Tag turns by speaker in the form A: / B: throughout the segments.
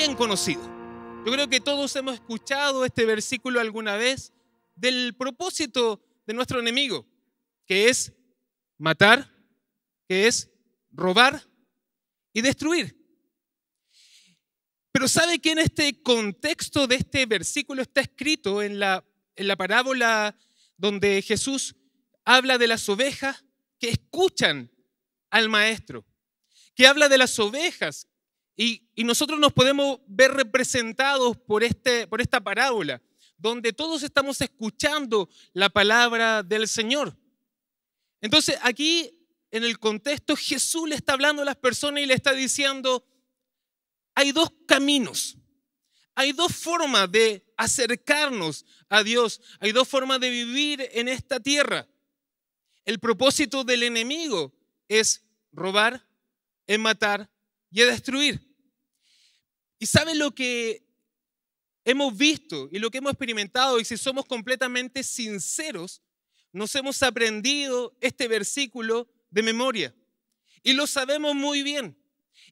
A: bien conocido. Yo creo que todos hemos escuchado este versículo alguna vez del propósito de nuestro enemigo, que es matar, que es robar y destruir. Pero ¿sabe que en este contexto de este versículo está escrito en la, en la parábola donde Jesús habla de las ovejas que escuchan al maestro? Que habla de las ovejas y, nosotros nos podemos ver representados por, este, por esta parábola, donde todos estamos escuchando la palabra del Señor. Entonces aquí, en el contexto, Jesús le está hablando a las personas y le está diciendo, hay dos caminos, hay dos formas de acercarnos a Dios, hay dos formas de vivir en esta tierra. El propósito del enemigo es robar, es matar y destruir. ¿Y saben lo que hemos visto y lo que hemos experimentado? Y si somos completamente sinceros, nos hemos aprendido este versículo de memoria. Y lo sabemos muy bien.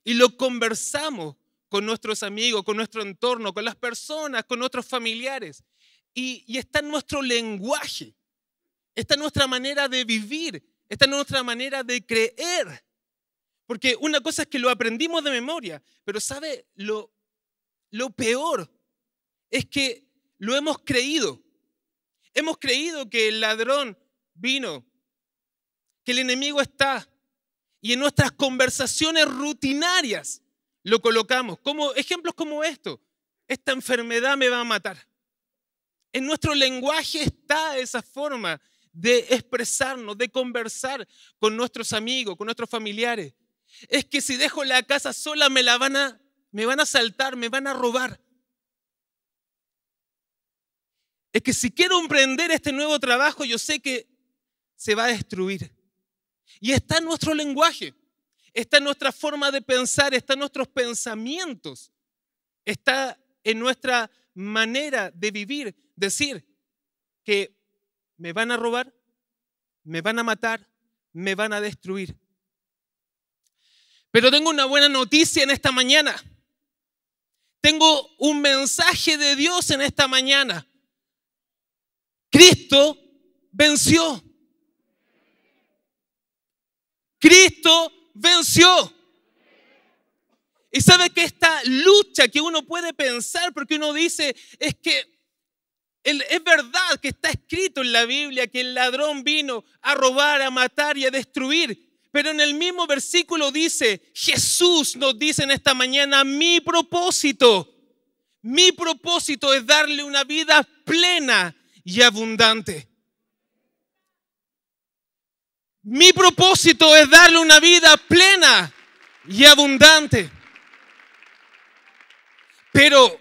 A: Y lo conversamos con nuestros amigos, con nuestro entorno, con las personas, con otros familiares. Y, y está en nuestro lenguaje. Está en nuestra manera de vivir. Está en nuestra manera de creer. Porque una cosa es que lo aprendimos de memoria, pero ¿sabe lo, lo peor? Es que lo hemos creído. Hemos creído que el ladrón vino, que el enemigo está, y en nuestras conversaciones rutinarias lo colocamos. Como ejemplos como esto, esta enfermedad me va a matar. En nuestro lenguaje está esa forma de expresarnos, de conversar con nuestros amigos, con nuestros familiares es que si dejo la casa sola me la van a, me van a saltar, me van a robar. Es que si quiero emprender este nuevo trabajo, yo sé que se va a destruir. Y está en nuestro lenguaje, está en nuestra forma de pensar, está en nuestros pensamientos, está en nuestra manera de vivir. Decir que me van a robar, me van a matar, me van a destruir. Pero tengo una buena noticia en esta mañana. Tengo un mensaje de Dios en esta mañana. Cristo venció. Cristo venció. Y sabe que esta lucha que uno puede pensar, porque uno dice, es que es verdad que está escrito en la Biblia que el ladrón vino a robar, a matar y a destruir. Pero en el mismo versículo dice, Jesús nos dice en esta mañana, mi propósito, mi propósito es darle una vida plena y abundante. Mi propósito es darle una vida plena y abundante. Pero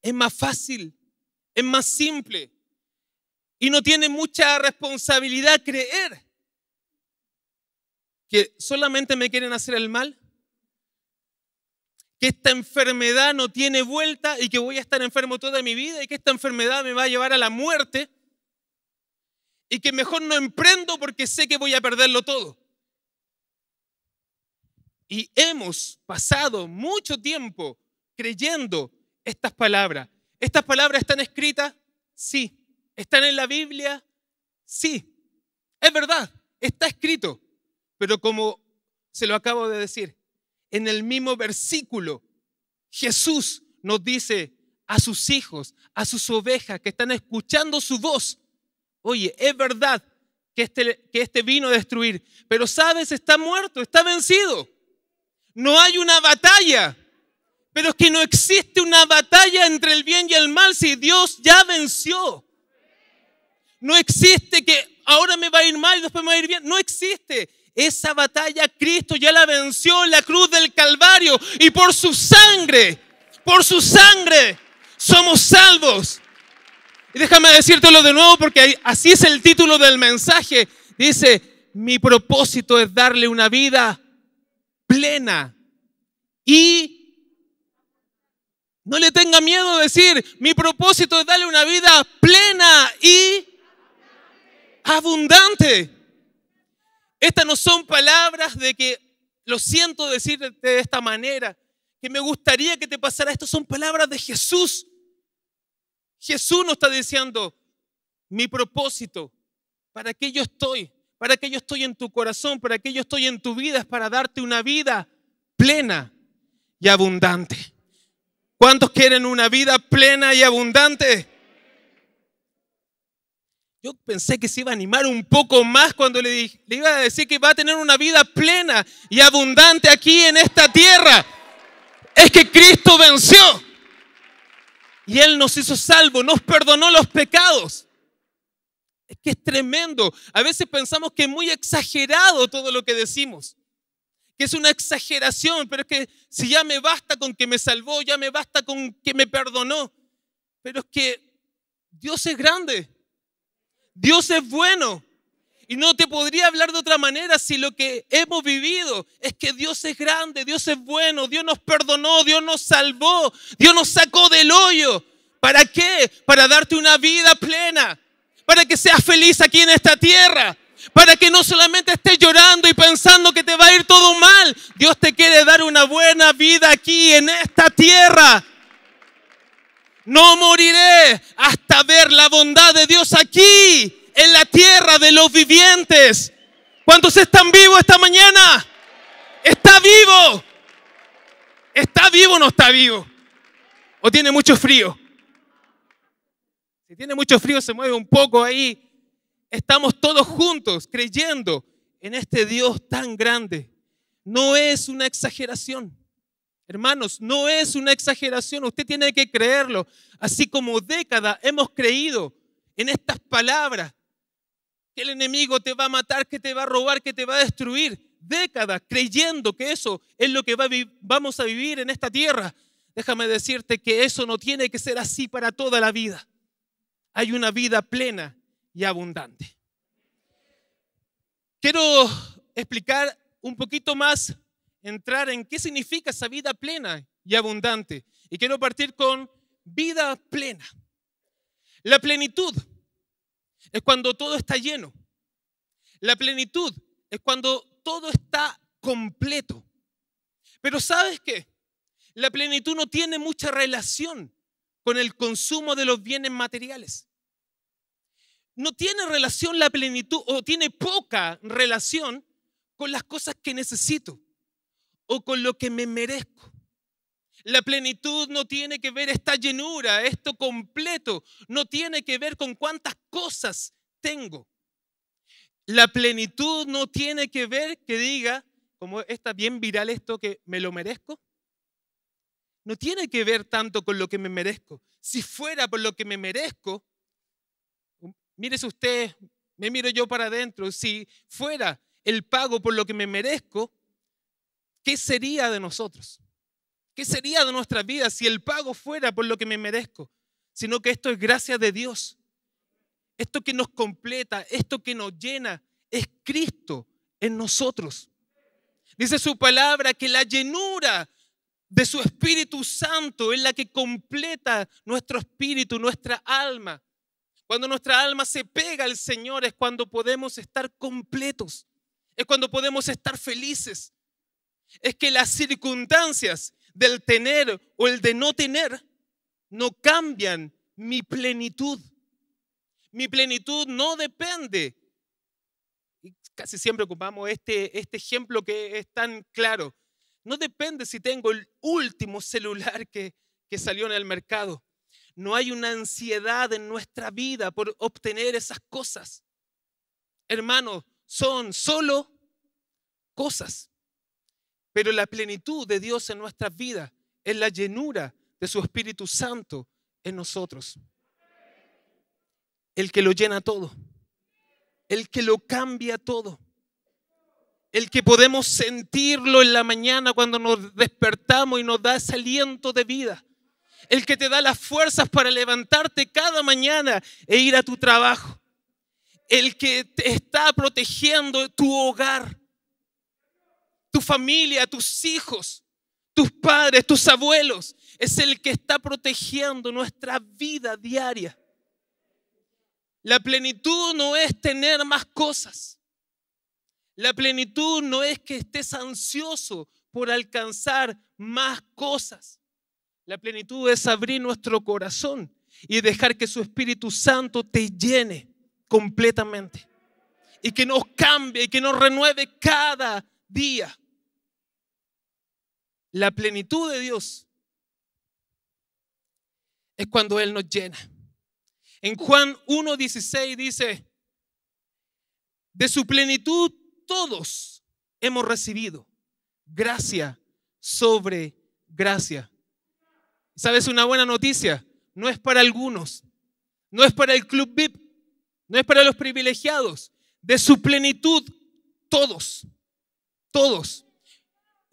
A: es más fácil, es más simple y no tiene mucha responsabilidad creer que solamente me quieren hacer el mal, que esta enfermedad no tiene vuelta y que voy a estar enfermo toda mi vida y que esta enfermedad me va a llevar a la muerte y que mejor no emprendo porque sé que voy a perderlo todo. Y hemos pasado mucho tiempo creyendo estas palabras. ¿Estas palabras están escritas? Sí. ¿Están en la Biblia? Sí. Es verdad, está escrito. Pero como se lo acabo de decir, en el mismo versículo, Jesús nos dice a sus hijos, a sus ovejas que están escuchando su voz, oye, es verdad que este, que este vino a destruir, pero sabes, está muerto, está vencido. No hay una batalla. Pero es que no existe una batalla entre el bien y el mal si Dios ya venció. No existe que ahora me va a ir mal y después me va a ir bien. No existe. Esa batalla Cristo ya la venció en la cruz del Calvario y por su sangre, por su sangre, somos salvos. Y déjame decírtelo de nuevo porque así es el título del mensaje. Dice, mi propósito es darle una vida plena y no le tenga miedo a decir, mi propósito es darle una vida plena y abundante. Estas no son palabras de que lo siento decirte de esta manera, que me gustaría que te pasara esto. Son palabras de Jesús. Jesús nos está diciendo, mi propósito, para qué yo estoy, para qué yo estoy en tu corazón, para qué yo estoy en tu vida, es para darte una vida plena y abundante. ¿Cuántos quieren una vida plena y abundante? Yo pensé que se iba a animar un poco más cuando le, dije, le iba a decir que va a tener una vida plena y abundante aquí en esta tierra. Es que Cristo venció. Y Él nos hizo salvo, nos perdonó los pecados. Es que es tremendo. A veces pensamos que es muy exagerado todo lo que decimos. Que es una exageración, pero es que si ya me basta con que me salvó, ya me basta con que me perdonó. Pero es que Dios es grande. Dios es bueno. Y no te podría hablar de otra manera si lo que hemos vivido es que Dios es grande, Dios es bueno, Dios nos perdonó, Dios nos salvó, Dios nos sacó del hoyo. ¿Para qué? Para darte una vida plena, para que seas feliz aquí en esta tierra, para que no solamente estés llorando y pensando que te va a ir todo mal. Dios te quiere dar una buena vida aquí en esta tierra. No moriré hasta ver la bondad de Dios aquí, en la tierra de los vivientes. ¿Cuántos están vivos esta mañana? Está vivo. ¿Está vivo o no está vivo? ¿O tiene mucho frío? Si tiene mucho frío, se mueve un poco ahí. Estamos todos juntos creyendo en este Dios tan grande. No es una exageración. Hermanos, no es una exageración, usted tiene que creerlo. Así como décadas hemos creído en estas palabras, que el enemigo te va a matar, que te va a robar, que te va a destruir. décadas creyendo que eso es lo que vamos a vivir en esta tierra. Déjame decirte que eso no tiene que ser así para toda la vida. Hay una vida plena y abundante. Quiero explicar un poquito más entrar en qué significa esa vida plena y abundante. Y quiero partir con vida plena. La plenitud es cuando todo está lleno. La plenitud es cuando todo está completo. Pero ¿sabes qué? La plenitud no tiene mucha relación con el consumo de los bienes materiales. No tiene relación la plenitud o tiene poca relación con las cosas que necesito o con lo que me merezco. La plenitud no tiene que ver esta llenura, esto completo, no tiene que ver con cuántas cosas tengo. La plenitud no tiene que ver que diga, como está bien viral esto, que me lo merezco. No tiene que ver tanto con lo que me merezco. Si fuera por lo que me merezco, mírese usted, me miro yo para adentro, si fuera el pago por lo que me merezco, ¿Qué sería de nosotros? ¿Qué sería de nuestra vida si el pago fuera por lo que me merezco? Sino que esto es gracia de Dios. Esto que nos completa, esto que nos llena, es Cristo en nosotros. Dice su palabra que la llenura de su Espíritu Santo es la que completa nuestro espíritu, nuestra alma. Cuando nuestra alma se pega al Señor es cuando podemos estar completos, es cuando podemos estar felices, es que las circunstancias del tener o el de no tener no cambian mi plenitud. Mi plenitud no depende. casi siempre ocupamos este, este, ejemplo que es tan claro. No depende si tengo el último celular que, que salió en el mercado. No hay una ansiedad en nuestra vida por obtener esas cosas. Hermanos, son solo cosas. Pero la plenitud de Dios en nuestras vidas es la llenura de su Espíritu Santo en nosotros. El que lo llena todo. El que lo cambia todo. El que podemos sentirlo en la mañana cuando nos despertamos y nos da ese aliento de vida. El que te da las fuerzas para levantarte cada mañana e ir a tu trabajo. El que te está protegiendo tu hogar tu familia, tus hijos, tus padres, tus abuelos. Es el que está protegiendo nuestra vida diaria. La plenitud no es tener más cosas. La plenitud no es que estés ansioso por alcanzar más cosas. La plenitud es abrir nuestro corazón y dejar que su Espíritu Santo te llene completamente y que nos cambie y que nos renueve cada día. La plenitud de Dios es cuando Él nos llena. En Juan 1.16 dice, de su plenitud todos hemos recibido gracia sobre gracia. ¿Sabes una buena noticia? No es para algunos, no es para el club VIP, no es para los privilegiados. De su plenitud todos, todos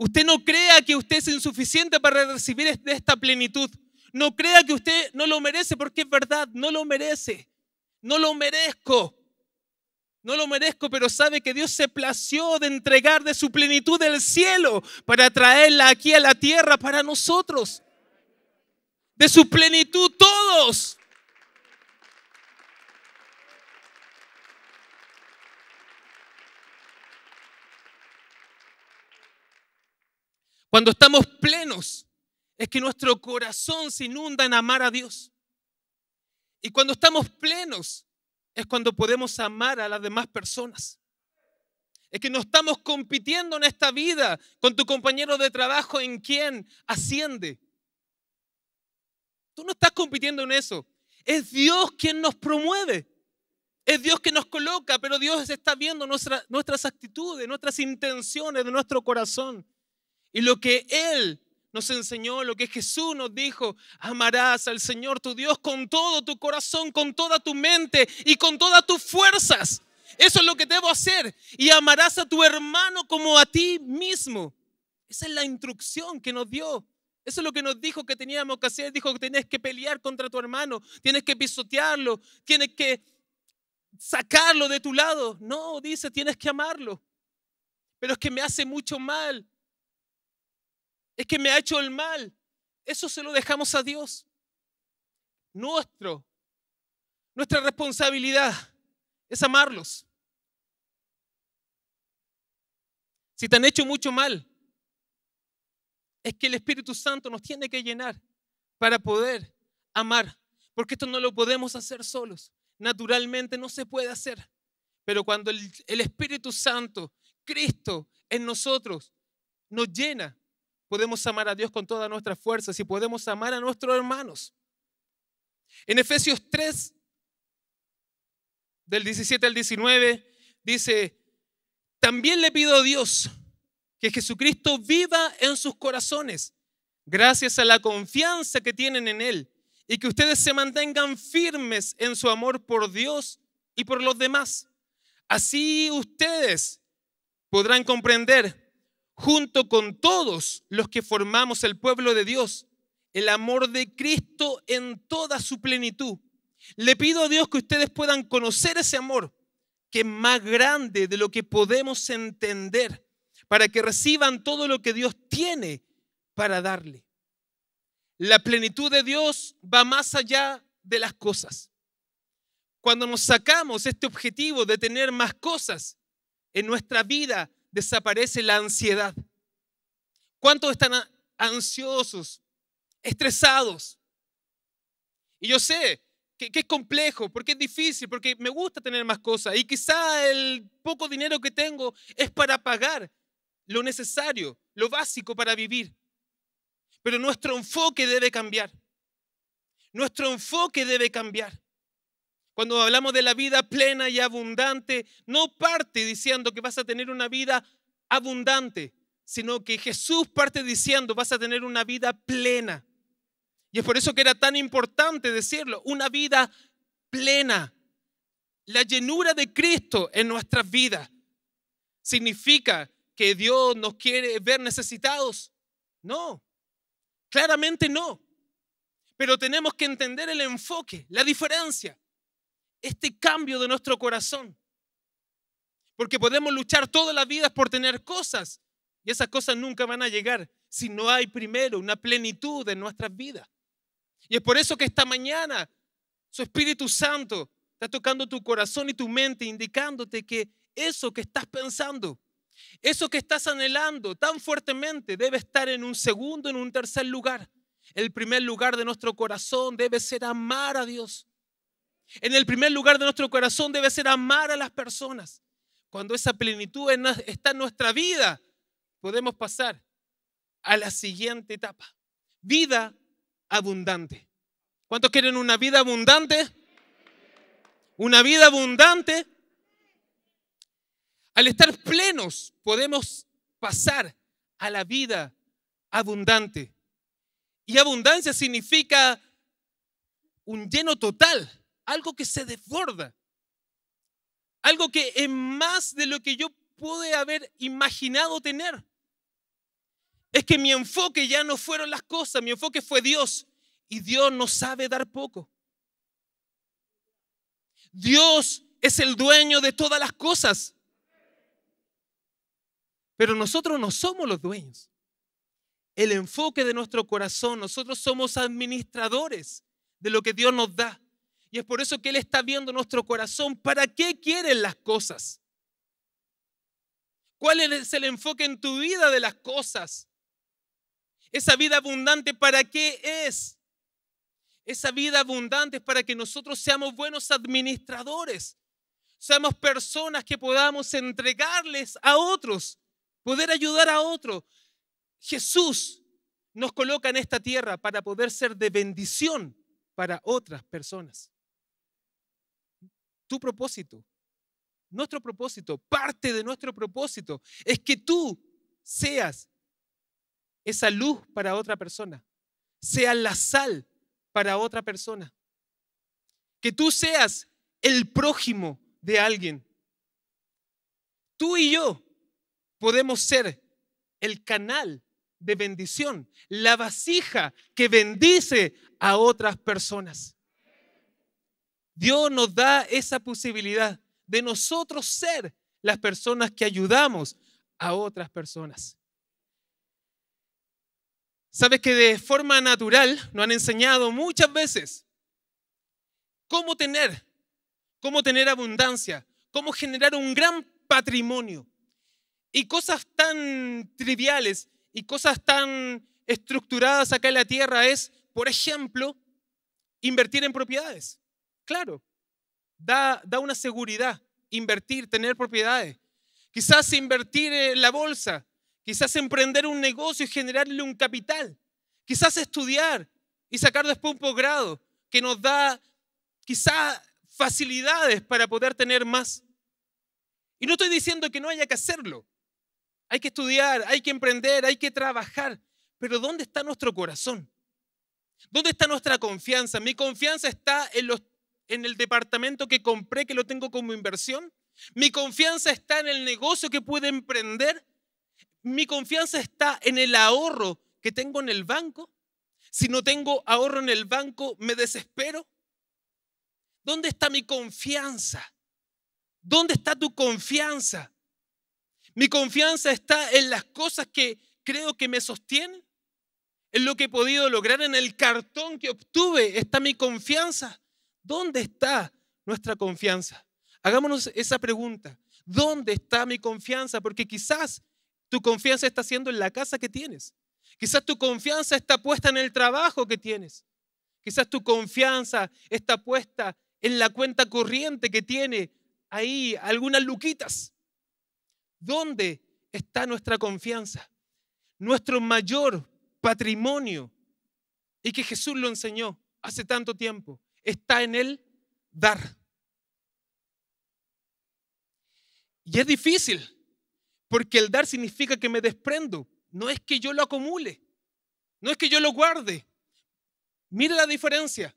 A: Usted no crea que usted es insuficiente para recibir esta plenitud. No crea que usted no lo merece, porque es verdad, no lo merece. No lo merezco. No lo merezco, pero sabe que Dios se plació de entregar de su plenitud el cielo para traerla aquí a la tierra para nosotros. De su plenitud todos. Cuando estamos plenos, es que nuestro corazón se inunda en amar a Dios. Y cuando estamos plenos, es cuando podemos amar a las demás personas. Es que no estamos compitiendo en esta vida con tu compañero de trabajo en quien asciende. Tú no estás compitiendo en eso. Es Dios quien nos promueve. Es Dios quien nos coloca, pero Dios está viendo nuestras actitudes, nuestras intenciones de nuestro corazón. Y lo que Él nos enseñó, lo que Jesús nos dijo, amarás al Señor tu Dios con todo tu corazón, con toda tu mente y con todas tus fuerzas. Eso es lo que debo hacer. Y amarás a tu hermano como a ti mismo. Esa es la instrucción que nos dio. Eso es lo que nos dijo que teníamos que hacer. Dijo que tienes que pelear contra tu hermano, tienes que pisotearlo, tienes que sacarlo de tu lado. No, dice, tienes que amarlo. Pero es que me hace mucho mal es que me ha hecho el mal. Eso se lo dejamos a Dios. Nuestro, nuestra responsabilidad es amarlos. Si te han hecho mucho mal, es que el Espíritu Santo nos tiene que llenar para poder amar, porque esto no lo podemos hacer solos. Naturalmente no se puede hacer, pero cuando el, el Espíritu Santo, Cristo en nosotros, nos llena, podemos amar a Dios con todas nuestras fuerzas y podemos amar a nuestros hermanos. En Efesios 3, del 17 al 19, dice, también le pido a Dios que Jesucristo viva en sus corazones, gracias a la confianza que tienen en Él, y que ustedes se mantengan firmes en su amor por Dios y por los demás. Así ustedes podrán comprender junto con todos los que formamos el pueblo de Dios, el amor de Cristo en toda su plenitud. Le pido a Dios que ustedes puedan conocer ese amor, que es más grande de lo que podemos entender, para que reciban todo lo que Dios tiene para darle. La plenitud de Dios va más allá de las cosas. Cuando nos sacamos este objetivo de tener más cosas en nuestra vida, desaparece la ansiedad. ¿Cuántos están ansiosos, estresados? Y yo sé que, es complejo, porque es difícil, porque me gusta tener más cosas y quizá el poco dinero que tengo es para pagar lo necesario, lo básico para vivir. Pero nuestro enfoque debe cambiar. Nuestro enfoque debe cambiar. Cuando hablamos de la vida plena y abundante, no parte diciendo que vas a tener una vida abundante, sino que Jesús parte diciendo vas a tener una vida plena. Y es por eso que era tan importante decirlo, una vida plena. La llenura de Cristo en nuestras vidas significa que Dios nos quiere ver necesitados. No, claramente no. Pero tenemos que entender el enfoque, la diferencia este cambio de nuestro corazón. Porque podemos luchar toda la vida por tener cosas y esas cosas nunca van a llegar si no hay primero una plenitud en nuestras vidas. Y es por eso que esta mañana su Espíritu Santo está tocando tu corazón y tu mente, indicándote que eso que estás pensando, eso que estás anhelando tan fuertemente debe estar en un segundo, en un tercer lugar. El primer lugar de nuestro corazón debe ser amar a Dios en el primer lugar de nuestro corazón debe ser amar a las personas. Cuando esa plenitud está en nuestra vida, podemos pasar a la siguiente etapa. Vida abundante. ¿Cuántos quieren una vida abundante? Una vida abundante. Al estar plenos podemos pasar a la vida abundante. Y abundancia significa un lleno total algo que se desborda, algo que es más de lo que yo pude haber imaginado tener. Es que mi enfoque ya no fueron las cosas, mi enfoque fue Dios y Dios no sabe dar poco. Dios es el dueño de todas las cosas, pero nosotros no somos los dueños. El enfoque de nuestro corazón, nosotros somos administradores de lo que Dios nos da. Y es por eso que Él está viendo nuestro corazón. ¿Para qué quieren las cosas? ¿Cuál es el enfoque en tu vida de las cosas? Esa vida abundante, ¿para qué es? Esa vida abundante es para que nosotros seamos buenos administradores, seamos personas que podamos entregarles a otros, poder ayudar a otros. Jesús nos coloca en esta tierra para poder ser de bendición para otras personas tu propósito, nuestro propósito, parte de nuestro propósito es que tú seas esa luz para otra persona, Sea la sal para otra persona, que tú seas el prójimo de alguien. Tú y yo podemos ser el canal de bendición, la vasija que bendice a otras personas. Dios nos da esa posibilidad de nosotros ser las personas que ayudamos a otras personas. Sabes que de forma natural nos han enseñado muchas veces cómo tener, cómo tener abundancia, cómo generar un gran patrimonio. Y cosas tan triviales y cosas tan estructuradas acá en la tierra es, por ejemplo, invertir en propiedades. Claro, da, da una seguridad, invertir, tener propiedades. Quizás invertir en la bolsa, quizás emprender un negocio y generarle un capital, quizás estudiar y sacar después un posgrado que nos da quizás facilidades para poder tener más. Y no estoy diciendo que no haya que hacerlo. Hay que estudiar, hay que emprender, hay que trabajar. Pero ¿dónde está nuestro corazón? ¿Dónde está nuestra confianza? Mi confianza está en los en el departamento que compré, que lo tengo como inversión. Mi confianza está en el negocio que puedo emprender. Mi confianza está en el ahorro que tengo en el banco. Si no tengo ahorro en el banco, me desespero. ¿Dónde está mi confianza? ¿Dónde está tu confianza? Mi confianza está en las cosas que creo que me sostienen, en lo que he podido lograr, en el cartón que obtuve. Está mi confianza. ¿Dónde está nuestra confianza? Hagámonos esa pregunta. ¿Dónde está mi confianza? Porque quizás tu confianza está siendo en la casa que tienes. Quizás tu confianza está puesta en el trabajo que tienes. Quizás tu confianza está puesta en la cuenta corriente que tiene ahí algunas luquitas. ¿Dónde está nuestra confianza? Nuestro mayor patrimonio y que Jesús lo enseñó hace tanto tiempo está en el dar. Y es difícil, porque el dar significa que me desprendo. No es que yo lo acumule, no es que yo lo guarde. Mire la diferencia.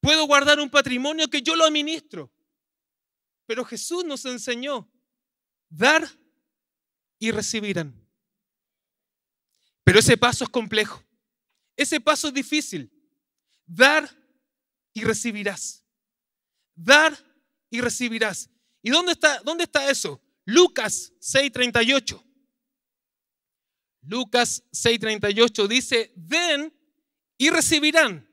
A: Puedo guardar un patrimonio que yo lo administro, pero Jesús nos enseñó dar y recibirán. Pero ese paso es complejo, ese paso es difícil. Dar y recibirás. Dar y recibirás. ¿Y dónde está, dónde está eso? Lucas 6:38. Lucas 6:38 dice, den y recibirán.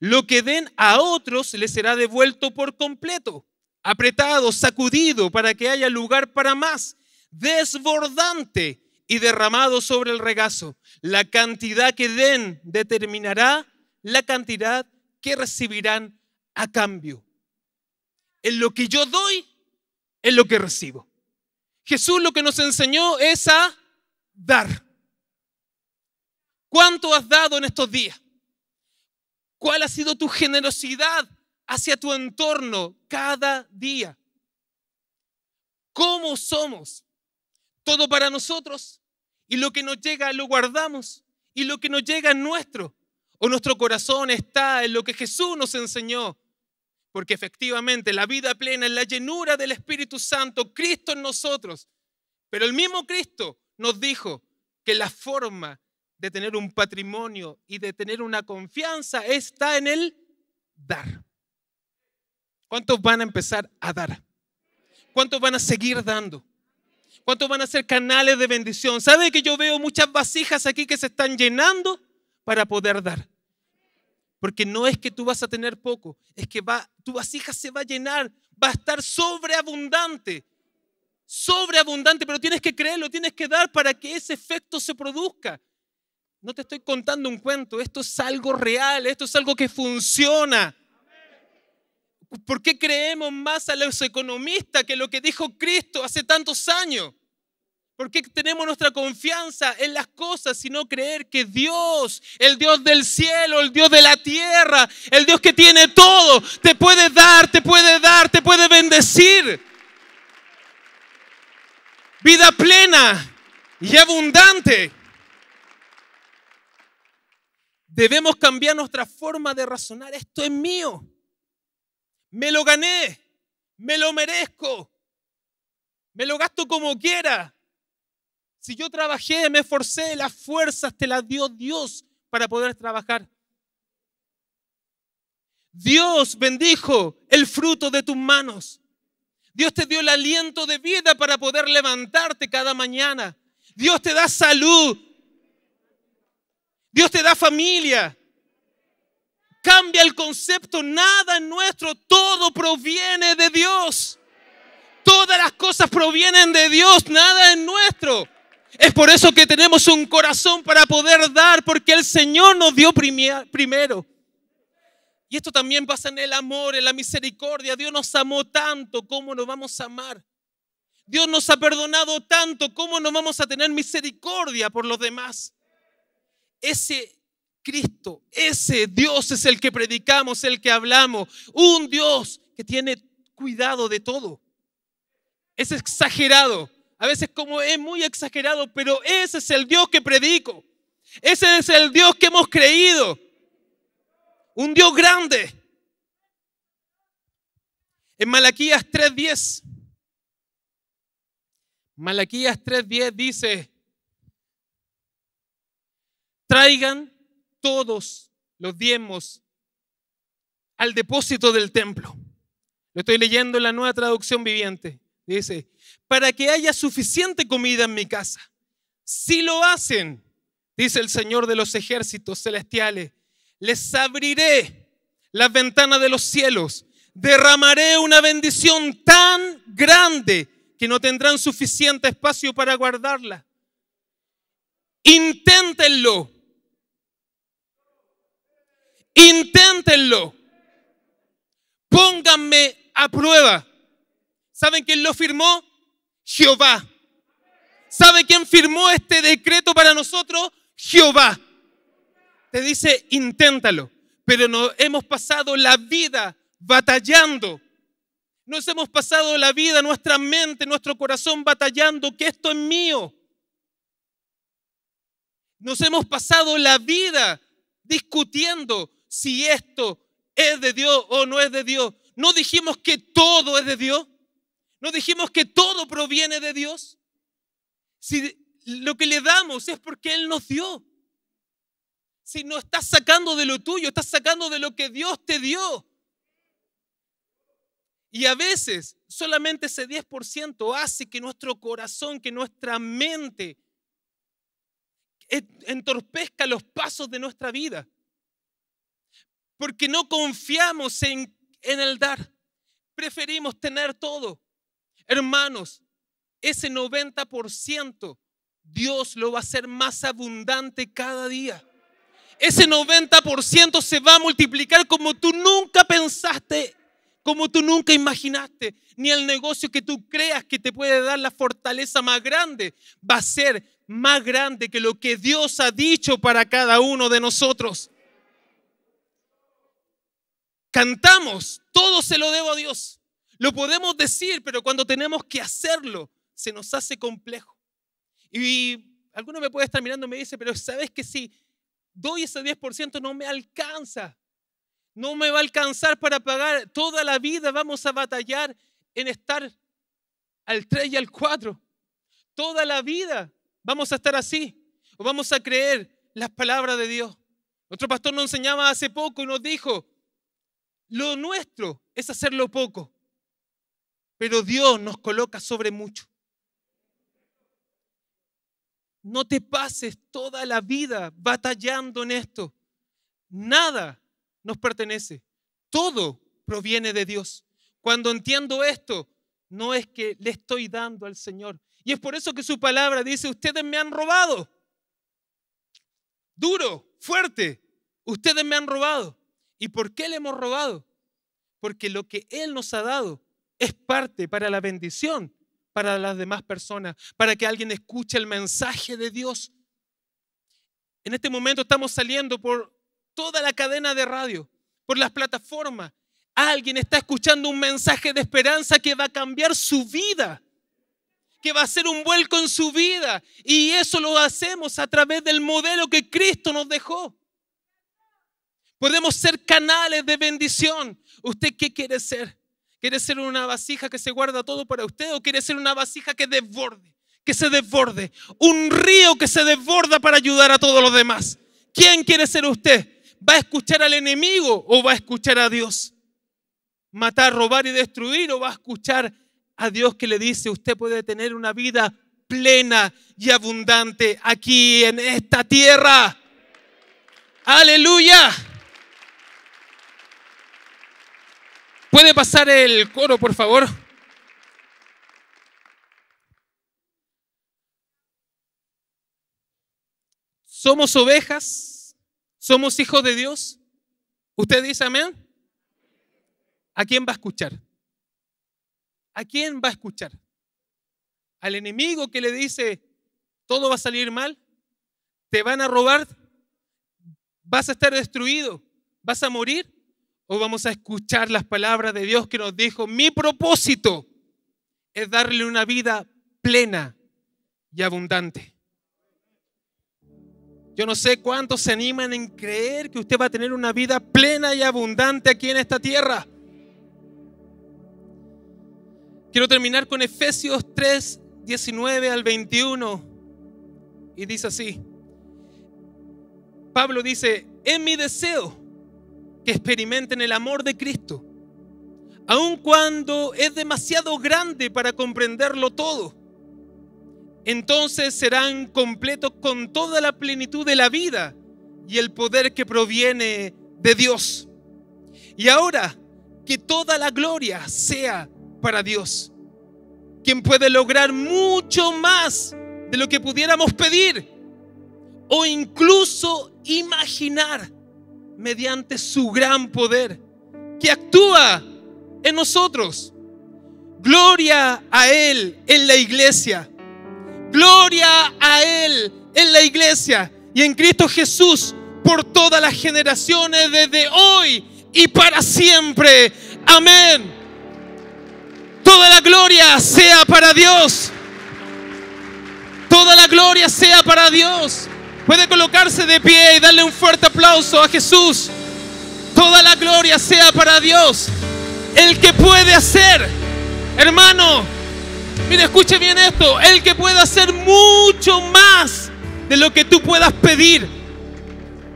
A: Lo que den a otros les será devuelto por completo, apretado, sacudido, para que haya lugar para más, desbordante y derramado sobre el regazo. La cantidad que den determinará la cantidad que recibirán a cambio. En lo que yo doy, en lo que recibo. Jesús lo que nos enseñó es a dar. ¿Cuánto has dado en estos días? ¿Cuál ha sido tu generosidad hacia tu entorno cada día? ¿Cómo somos? Todo para nosotros y lo que nos llega lo guardamos y lo que nos llega es nuestro o nuestro corazón está en lo que Jesús nos enseñó. Porque efectivamente la vida plena es la llenura del Espíritu Santo, Cristo en nosotros. Pero el mismo Cristo nos dijo que la forma de tener un patrimonio y de tener una confianza está en el dar. ¿Cuántos van a empezar a dar? ¿Cuántos van a seguir dando? ¿Cuántos van a ser canales de bendición? ¿Sabe que yo veo muchas vasijas aquí que se están llenando? para poder dar. Porque no es que tú vas a tener poco, es que va, tu vasija se va a llenar, va a estar sobreabundante, sobreabundante, pero tienes que creerlo, tienes que dar para que ese efecto se produzca. No te estoy contando un cuento, esto es algo real, esto es algo que funciona. ¿Por qué creemos más a los economistas que lo que dijo Cristo hace tantos años? ¿Por qué tenemos nuestra confianza en las cosas si no creer que Dios, el Dios del cielo, el Dios de la tierra, el Dios que tiene todo, te puede dar, te puede dar, te puede bendecir? Vida plena y abundante. Debemos cambiar nuestra forma de razonar. Esto es mío. Me lo gané. Me lo merezco. Me lo gasto como quiera. Si yo trabajé, me esforcé, las fuerzas te las dio Dios para poder trabajar. Dios bendijo el fruto de tus manos. Dios te dio el aliento de vida para poder levantarte cada mañana. Dios te da salud. Dios te da familia. Cambia el concepto. Nada es nuestro. Todo proviene de Dios. Todas las cosas provienen de Dios. Nada es nuestro. Es por eso que tenemos un corazón para poder dar, porque el Señor nos dio primero. Y esto también pasa en el amor, en la misericordia. Dios nos amó tanto, ¿cómo nos vamos a amar? Dios nos ha perdonado tanto, ¿cómo no vamos a tener misericordia por los demás? Ese Cristo, ese Dios es el que predicamos, el que hablamos, un Dios que tiene cuidado de todo. Es exagerado, a veces como es muy exagerado, pero ese es el Dios que predico. Ese es el Dios que hemos creído. Un Dios grande. En Malaquías 3:10. Malaquías 3:10 dice, traigan todos los diezmos al depósito del templo. Lo estoy leyendo en la nueva traducción viviente. Dice, para que haya suficiente comida en mi casa. Si lo hacen, dice el Señor de los ejércitos celestiales, les abriré las ventanas de los cielos, derramaré una bendición tan grande que no tendrán suficiente espacio para guardarla. Inténtenlo. Inténtenlo. Pónganme a prueba. ¿Saben quién lo firmó? Jehová. ¿Sabe quién firmó este decreto para nosotros? Jehová. Te dice, inténtalo. Pero nos hemos pasado la vida batallando. Nos hemos pasado la vida, nuestra mente, nuestro corazón batallando que esto es mío. Nos hemos pasado la vida discutiendo si esto es de Dios o no es de Dios. ¿No dijimos que todo es de Dios? ¿No dijimos que todo proviene de Dios? Si lo que le damos es porque Él nos dio. Si no estás sacando de lo tuyo, estás sacando de lo que Dios te dio. Y a veces solamente ese 10% hace que nuestro corazón, que nuestra mente entorpezca los pasos de nuestra vida. Porque no confiamos en, en el dar. Preferimos tener todo. Hermanos, ese 90% Dios lo va a hacer más abundante cada día. Ese 90% se va a multiplicar como tú nunca pensaste, como tú nunca imaginaste, ni el negocio que tú creas que te puede dar la fortaleza más grande va a ser más grande que lo que Dios ha dicho para cada uno de nosotros. Cantamos, todo se lo debo a Dios. Lo podemos decir, pero cuando tenemos que hacerlo, se nos hace complejo. Y alguno me puede estar mirando y me dice, pero sabes que si doy ese 10% no me alcanza. No me va a alcanzar para pagar. Toda la vida vamos a batallar en estar al 3 y al 4. Toda la vida vamos a estar así. O vamos a creer las palabras de Dios. Otro pastor nos enseñaba hace poco y nos dijo, lo nuestro es hacerlo poco pero Dios nos coloca sobre mucho. No te pases toda la vida batallando en esto. Nada nos pertenece. Todo proviene de Dios. Cuando entiendo esto, no es que le estoy dando al Señor. Y es por eso que su palabra dice, ustedes me han robado. Duro, fuerte. Ustedes me han robado. ¿Y por qué le hemos robado? Porque lo que Él nos ha dado es parte para la bendición para las demás personas, para que alguien escuche el mensaje de Dios. En este momento estamos saliendo por toda la cadena de radio, por las plataformas. Alguien está escuchando un mensaje de esperanza que va a cambiar su vida, que va a ser un vuelco en su vida. Y eso lo hacemos a través del modelo que Cristo nos dejó. Podemos ser canales de bendición. ¿Usted qué quiere ser? ¿Quiere ser una vasija que se guarda todo para usted o quiere ser una vasija que desborde? Que se desborde. Un río que se desborda para ayudar a todos los demás. ¿Quién quiere ser usted? ¿Va a escuchar al enemigo o va a escuchar a Dios? ¿Matar, robar y destruir o va a escuchar a Dios que le dice, usted puede tener una vida plena y abundante aquí en esta tierra? Aleluya. ¿Puede pasar el coro, por favor? Somos ovejas, somos hijos de Dios. ¿Usted dice amén? ¿A quién va a escuchar? ¿A quién va a escuchar? ¿Al enemigo que le dice todo va a salir mal? ¿Te van a robar? ¿Vas a estar destruido? ¿Vas a morir? Hoy vamos a escuchar las palabras de Dios que nos dijo, mi propósito es darle una vida plena y abundante. Yo no sé cuántos se animan en creer que usted va a tener una vida plena y abundante aquí en esta tierra. Quiero terminar con Efesios 3, 19 al 21. Y dice así. Pablo dice, es mi deseo que experimenten el amor de Cristo, aun cuando es demasiado grande para comprenderlo todo. Entonces serán completos con toda la plenitud de la vida y el poder que proviene de Dios. Y ahora, que toda la gloria sea para Dios, quien puede lograr mucho más de lo que pudiéramos pedir o incluso imaginar mediante su gran poder, que actúa en nosotros. Gloria a Él en la iglesia. Gloria a Él en la iglesia y en Cristo Jesús por todas las generaciones desde hoy y para siempre. Amén. Toda la gloria sea para Dios. Toda la gloria sea para Dios. Puede colocarse de pie y darle un fuerte aplauso a Jesús. Toda la gloria sea para Dios. El que puede hacer, hermano, mire, escuche bien esto, el que puede hacer mucho más de lo que tú puedas pedir.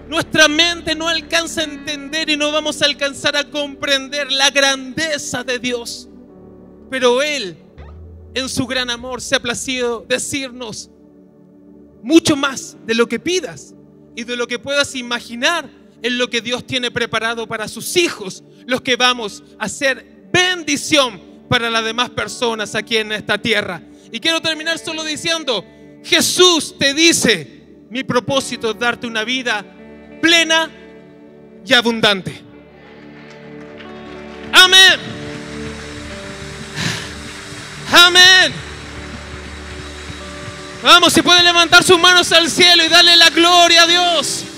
A: Nuestra mente no alcanza a entender y no vamos a alcanzar a comprender la grandeza de Dios. Pero Él, en su gran amor, se ha placido decirnos, mucho más de lo que pidas y de lo que puedas imaginar en lo que Dios tiene preparado para sus hijos, los que vamos a ser bendición para las demás personas aquí en esta tierra. Y quiero terminar solo diciendo, Jesús te dice, mi propósito es darte una vida plena y abundante. Amén. Amén. Vamos, si pueden levantar sus manos al cielo y darle la gloria a Dios.